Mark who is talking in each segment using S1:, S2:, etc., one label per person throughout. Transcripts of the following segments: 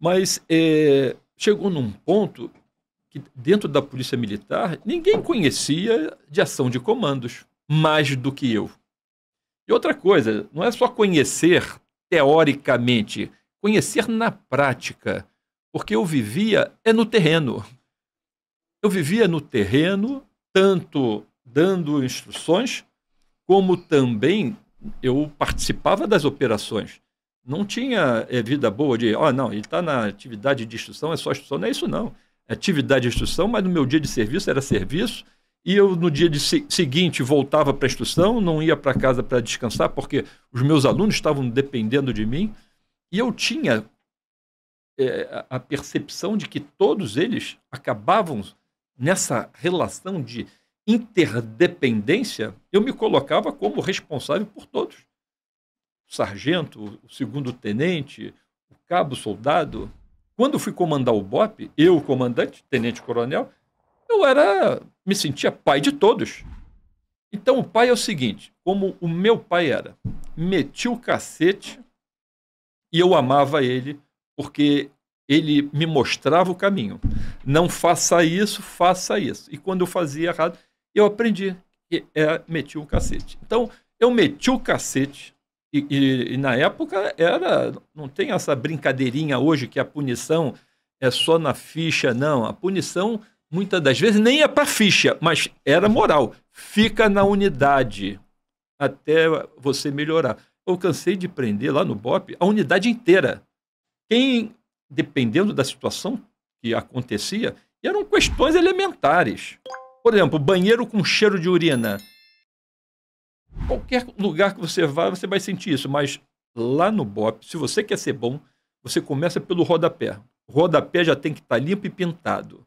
S1: Mas é, chegou num ponto que, dentro da Polícia Militar, ninguém conhecia de ação de comandos mais do que eu. E outra coisa, não é só conhecer teoricamente, conhecer na prática. Porque eu vivia é no terreno. Eu vivia no terreno, tanto dando instruções, como também eu participava das operações não tinha eh, vida boa de, ó, oh, não, ele está na atividade de instrução, é só instrução. Não é isso, não. É atividade de instrução, mas no meu dia de serviço era serviço. E eu, no dia de se seguinte, voltava para a instrução, não ia para casa para descansar, porque os meus alunos estavam dependendo de mim. E eu tinha é, a percepção de que todos eles acabavam nessa relação de interdependência. Eu me colocava como responsável por todos sargento, o segundo tenente, o cabo soldado. Quando fui comandar o BOP, eu, comandante, tenente coronel, eu era, me sentia pai de todos. Então o pai é o seguinte, como o meu pai era, meti o cacete e eu amava ele porque ele me mostrava o caminho. Não faça isso, faça isso. E quando eu fazia errado, eu aprendi. E, é, meti o cacete. Então, eu meti o cacete e, e, e, na época era, não tem essa brincadeirinha hoje que a punição é só na ficha, não. A punição muitas das vezes nem é para ficha, mas era moral. Fica na unidade até você melhorar. Eu cansei de prender lá no BOP a unidade inteira. Quem, dependendo da situação que acontecia, eram questões elementares. Por exemplo, banheiro com cheiro de urina Qualquer lugar que você vá, você vai sentir isso. Mas lá no BOP, se você quer ser bom, você começa pelo rodapé. O rodapé já tem que estar tá limpo e pintado.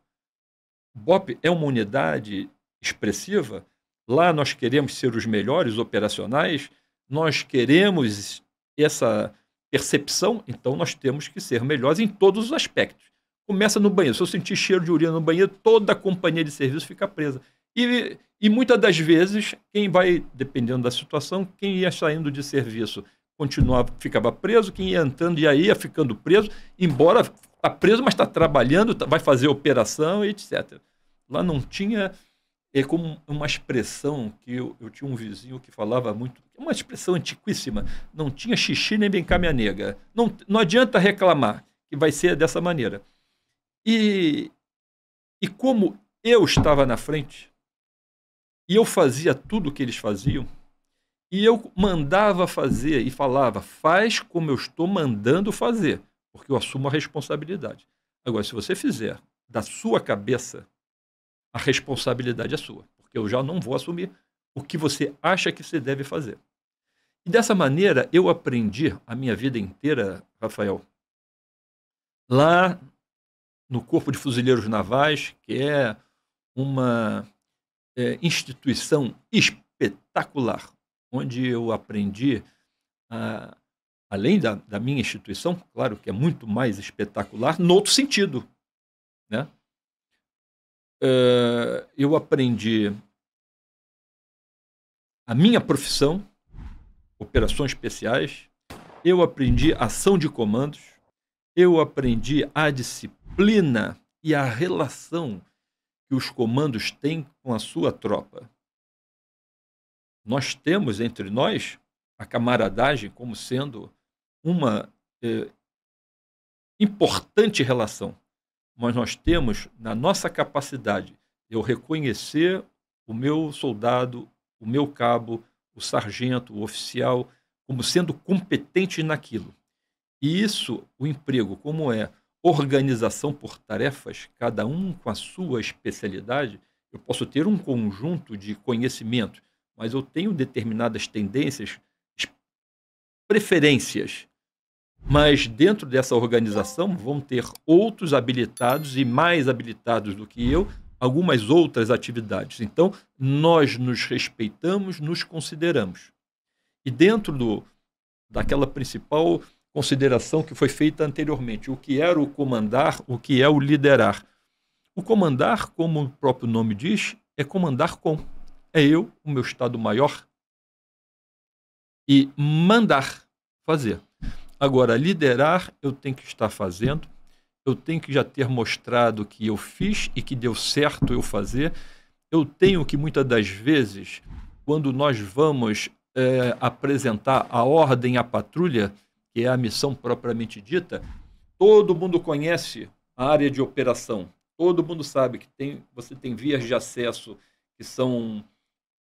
S1: BOP é uma unidade expressiva. Lá nós queremos ser os melhores operacionais, nós queremos essa percepção, então nós temos que ser melhores em todos os aspectos. Começa no banheiro. Se eu sentir cheiro de urina no banheiro, toda a companhia de serviço fica presa. E, e muitas das vezes, quem vai, dependendo da situação, quem ia saindo de serviço continuava, ficava preso, quem ia entrando e aí ia ficando preso, embora está preso, mas está trabalhando, tá, vai fazer operação e etc. Lá não tinha é como uma expressão que eu, eu, tinha um vizinho que falava muito, é uma expressão antiquíssima, não tinha xixi nem cá, minha nega. Não, não adianta reclamar que vai ser dessa maneira. E, e como eu estava na frente, e eu fazia tudo o que eles faziam. E eu mandava fazer e falava, faz como eu estou mandando fazer, porque eu assumo a responsabilidade. Agora, se você fizer da sua cabeça, a responsabilidade é sua, porque eu já não vou assumir o que você acha que você deve fazer. E dessa maneira eu aprendi a minha vida inteira, Rafael, lá no Corpo de Fuzileiros Navais, que é uma é, instituição espetacular, onde eu aprendi, além da, da minha instituição, claro que é muito mais espetacular, no outro sentido. Né? É, eu aprendi a minha profissão, operações especiais, eu aprendi ação de comandos, eu aprendi a disciplina e a relação que os comandos têm com a sua tropa. Nós temos entre nós a camaradagem como sendo uma eh, importante relação, mas nós temos na nossa capacidade eu reconhecer o meu soldado, o meu cabo, o sargento, o oficial, como sendo competente naquilo. E isso, o emprego, como é organização por tarefas, cada um com a sua especialidade. Eu posso ter um conjunto de conhecimentos, mas eu tenho determinadas tendências, preferências. Mas dentro dessa organização vão ter outros habilitados e mais habilitados do que eu, algumas outras atividades. Então, nós nos respeitamos, nos consideramos. E dentro do, daquela principal consideração que foi feita anteriormente, o que era é o comandar, o que é o liderar. O comandar, como o próprio nome diz, é comandar com. É eu, o meu Estado maior, e mandar fazer. Agora, liderar, eu tenho que estar fazendo, eu tenho que já ter mostrado que eu fiz e que deu certo eu fazer. Eu tenho que, muitas das vezes, quando nós vamos é, apresentar a ordem à patrulha, que é a missão propriamente dita, todo mundo conhece a área de operação. Todo mundo sabe que tem, você tem vias de acesso que são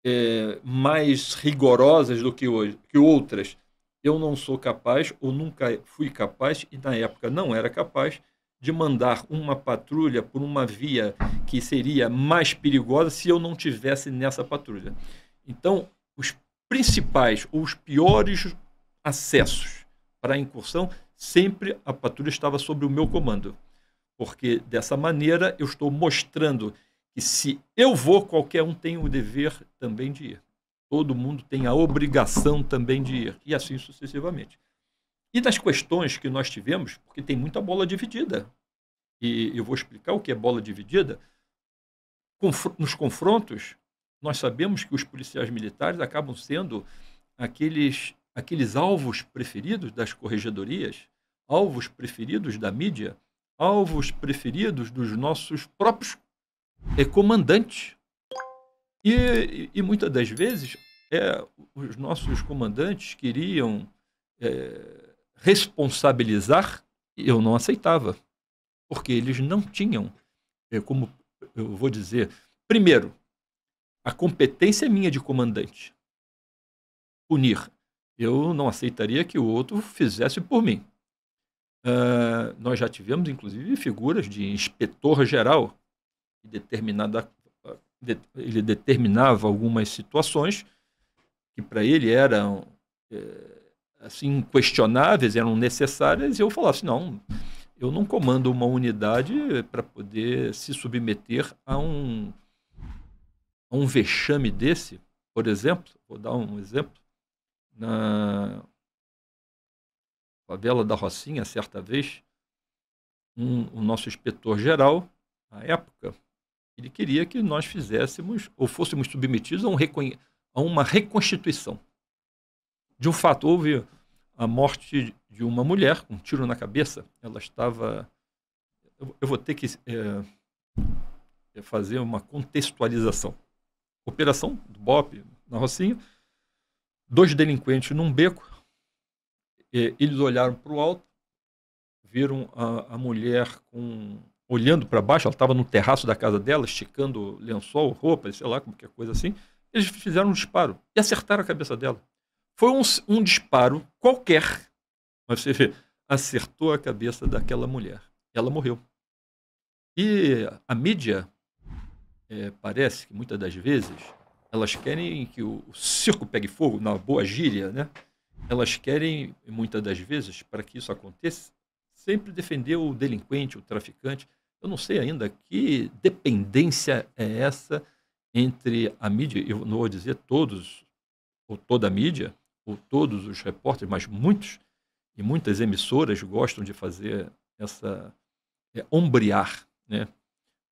S1: é, mais rigorosas do que, hoje, que outras. Eu não sou capaz, ou nunca fui capaz, e na época não era capaz, de mandar uma patrulha por uma via que seria mais perigosa se eu não tivesse nessa patrulha. Então, os principais ou os piores acessos para a incursão, sempre a patrulha estava sob o meu comando. Porque dessa maneira eu estou mostrando que se eu vou, qualquer um tem o dever também de ir. Todo mundo tem a obrigação também de ir, e assim sucessivamente. E das questões que nós tivemos, porque tem muita bola dividida. E eu vou explicar o que é bola dividida. Nos confrontos, nós sabemos que os policiais militares acabam sendo aqueles aqueles alvos preferidos das corregedorias, alvos preferidos da mídia, alvos preferidos dos nossos próprios comandantes. E, e muitas das vezes é, os nossos comandantes queriam é, responsabilizar, eu não aceitava, porque eles não tinham, é, como eu vou dizer, primeiro, a competência minha de comandante. Punir eu não aceitaria que o outro fizesse por mim. Uh, nós já tivemos, inclusive, figuras de inspetor geral, que determinada, de, ele determinava algumas situações que para ele eram eh, assim questionáveis, eram necessárias, e eu falasse, não, eu não comando uma unidade para poder se submeter a um, a um vexame desse, por exemplo, vou dar um exemplo, na favela da Rocinha, certa vez, um, o nosso inspetor-geral, na época, ele queria que nós fizéssemos ou fôssemos submetidos a, um a uma reconstituição. De um fato, houve a morte de uma mulher um tiro na cabeça. Ela estava. Eu, eu vou ter que é, fazer uma contextualização. Operação do BOP na Rocinha dois delinquentes num beco. Eles olharam para o alto, viram a, a mulher com, olhando para baixo, ela estava no terraço da casa dela, esticando lençol, roupa, sei lá, qualquer coisa assim. Eles fizeram um disparo e acertaram a cabeça dela. Foi um, um disparo qualquer, mas você vê, acertou a cabeça daquela mulher. Ela morreu. E a mídia, é, parece que muitas das vezes, elas querem que o circo pegue fogo, na boa gíria, né? Elas querem, muitas das vezes, para que isso aconteça, sempre defender o delinquente, o traficante. Eu não sei ainda que dependência é essa entre a mídia, eu não vou dizer todos, ou toda a mídia, ou todos os repórteres, mas muitos e muitas emissoras gostam de fazer essa é, ombrear né,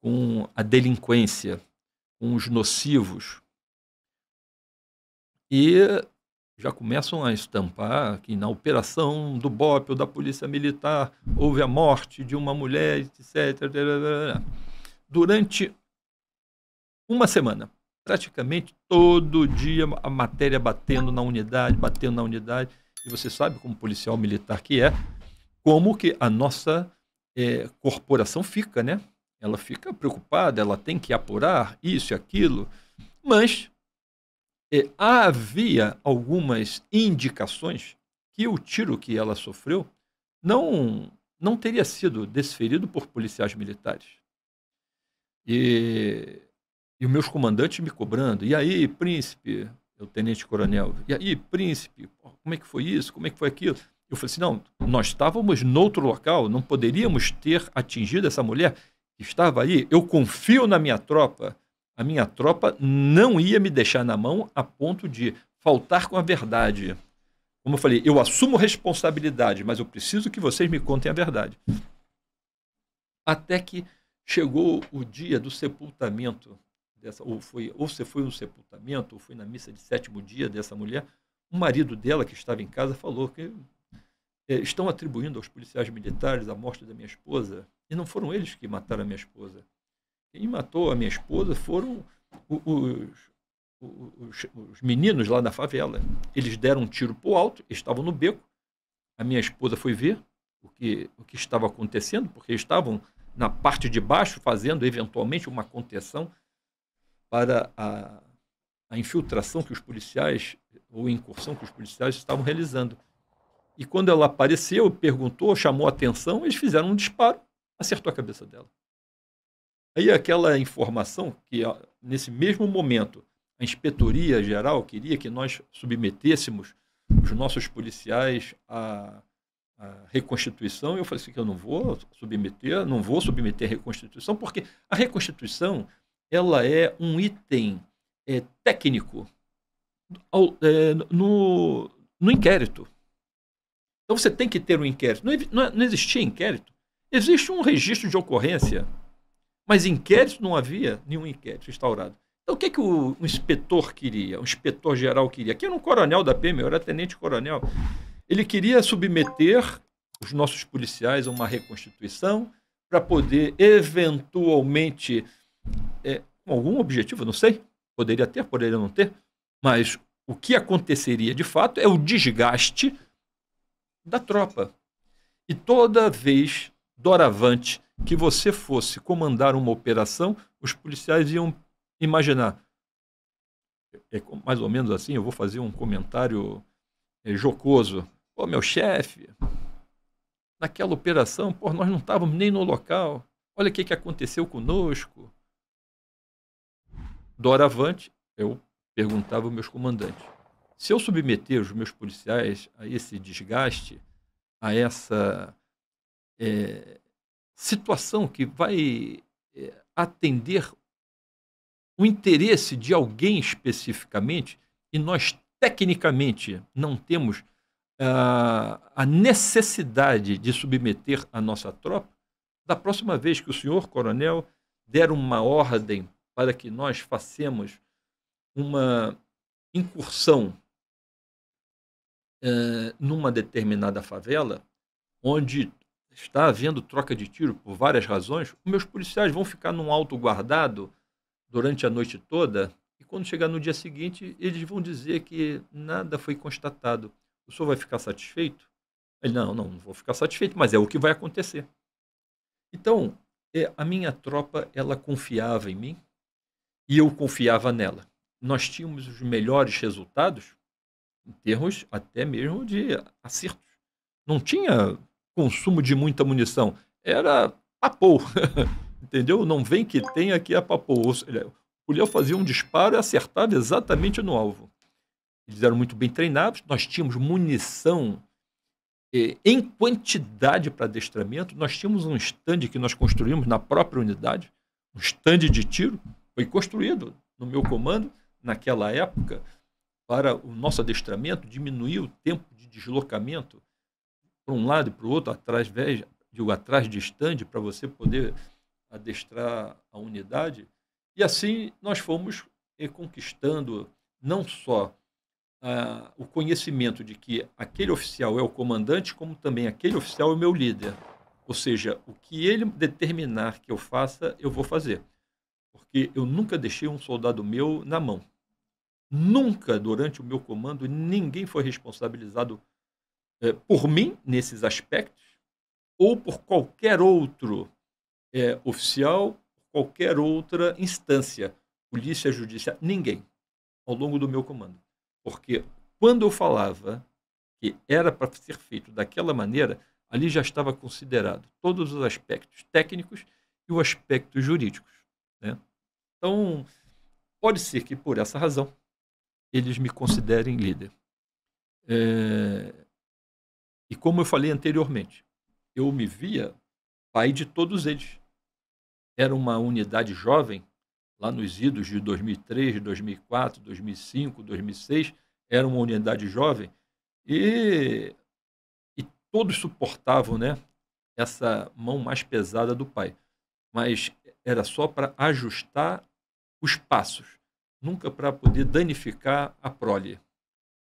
S1: com a delinquência, com os nocivos, e já começam a estampar que na operação do BOP ou da Polícia Militar houve a morte de uma mulher, etc. Durante uma semana, praticamente todo dia a matéria batendo na unidade, batendo na unidade. E você sabe, como policial militar que é, como que a nossa é, corporação fica, né? Ela fica preocupada, ela tem que apurar isso e aquilo, mas é, havia algumas indicações que o tiro que ela sofreu não, não teria sido desferido por policiais militares. E, e os meus comandantes me cobrando. E aí, príncipe, o tenente-coronel, e aí, príncipe, como é que foi isso? Como é que foi aquilo? Eu falei assim: não, nós estávamos noutro local, não poderíamos ter atingido essa mulher que estava aí. Eu confio na minha tropa a minha tropa não ia me deixar na mão a ponto de faltar com a verdade. Como eu falei, eu assumo responsabilidade, mas eu preciso que vocês me contem a verdade. Até que chegou o dia do sepultamento dessa, ou foi, ou você foi no sepultamento, ou foi na missa de sétimo dia dessa mulher, o marido dela que estava em casa falou que é, estão atribuindo aos policiais militares a morte da minha esposa e não foram eles que mataram a minha esposa. Quem matou a minha esposa foram os, os, os meninos lá da favela. Eles deram um tiro para o alto, estavam no beco. A minha esposa foi ver o que, o que estava acontecendo, porque estavam na parte de baixo fazendo eventualmente uma contenção para a, a infiltração que os policiais ou incursão que os policiais estavam realizando. E quando ela apareceu, perguntou, chamou a atenção, eles fizeram um disparo, acertou a cabeça dela. Aí aquela informação que nesse mesmo momento a inspetoria geral queria que nós submetêssemos os nossos policiais à, à reconstituição, eu falei assim que eu não vou submeter, não vou submeter a reconstituição, porque a reconstituição ela é um item é, técnico ao, é, no, no inquérito. Então você tem que ter um inquérito. Não, não, não existia inquérito. Existe um registro de ocorrência mas inquérito não havia nenhum inquérito instaurado. Então, o que, é que o, inspetor queria, o inspetor geral queria? Que era um coronel da PM, era tenente-coronel. Ele queria submeter os nossos policiais a uma reconstituição para poder, eventualmente, é, com algum objetivo, não sei, poderia ter, poderia não ter, mas o que aconteceria de fato é o desgaste da tropa. E toda vez, doravante, que você fosse comandar uma operação, os policiais iam imaginar. É, é mais ou menos assim, eu vou fazer um comentário é, jocoso. Pô, meu chefe, naquela operação, pô, nós não estávamos nem no local. Olha o que, que aconteceu conosco. Doravante, eu perguntava aos meus comandantes. Se eu submeter os meus policiais a esse desgaste, a essa é, situação que vai eh, atender o interesse de alguém especificamente e nós tecnicamente não temos uh, a necessidade de submeter a nossa tropa, da próxima vez que o senhor coronel der uma ordem para que nós façamos uma incursão uh, numa determinada favela, onde está havendo troca de tiro por várias razões, meus policiais vão ficar num alto guardado durante a noite toda e quando chegar no dia seguinte eles vão dizer que nada foi constatado. O senhor vai ficar satisfeito? Ele, não, não, não vou ficar satisfeito, mas é o que vai acontecer. Então, é, a minha tropa, ela confiava em mim e eu confiava nela. Nós tínhamos os melhores resultados em termos até mesmo de acertos. Não tinha consumo de muita munição. Era papou. Entendeu? Não vem que tenha que é papou. Ou o Léo fazia um disparo e acertava exatamente no alvo. Eles eram muito bem treinados, nós tínhamos munição eh, em quantidade para adestramento. Nós tínhamos um estande que nós construímos na própria unidade, um estande de tiro, foi construído no meu comando naquela época para o nosso adestramento, diminuir o tempo de deslocamento para um lado e para o outro, atrás, né, digo, atrás de estande, para você poder adestrar a unidade. E assim nós fomos eh, conquistando não só ah, o conhecimento de que aquele oficial é o comandante, como também aquele oficial é o meu líder. Ou seja, o que ele determinar que eu faça, eu vou fazer. Porque eu nunca deixei um soldado meu na mão. Nunca, durante o meu comando, ninguém foi responsabilizado eh, por mim nesses aspectos ou por qualquer outro é, oficial, qualquer outra instância, polícia, judiciária, ninguém, ao longo do meu comando. Porque quando eu falava que era para ser feito daquela maneira, ali já estava considerado todos os aspectos técnicos e os aspectos jurídicos. Né? Então, pode ser que por essa razão eles me considerem líder. É, e como eu falei anteriormente, eu me via pai de todos eles. Era uma unidade jovem, lá nos idos de 2003, 2004, 2005, 2006, era uma unidade jovem e, e todos suportavam né, essa mão mais pesada do pai. Mas era só para ajustar os passos, nunca para poder danificar a prole.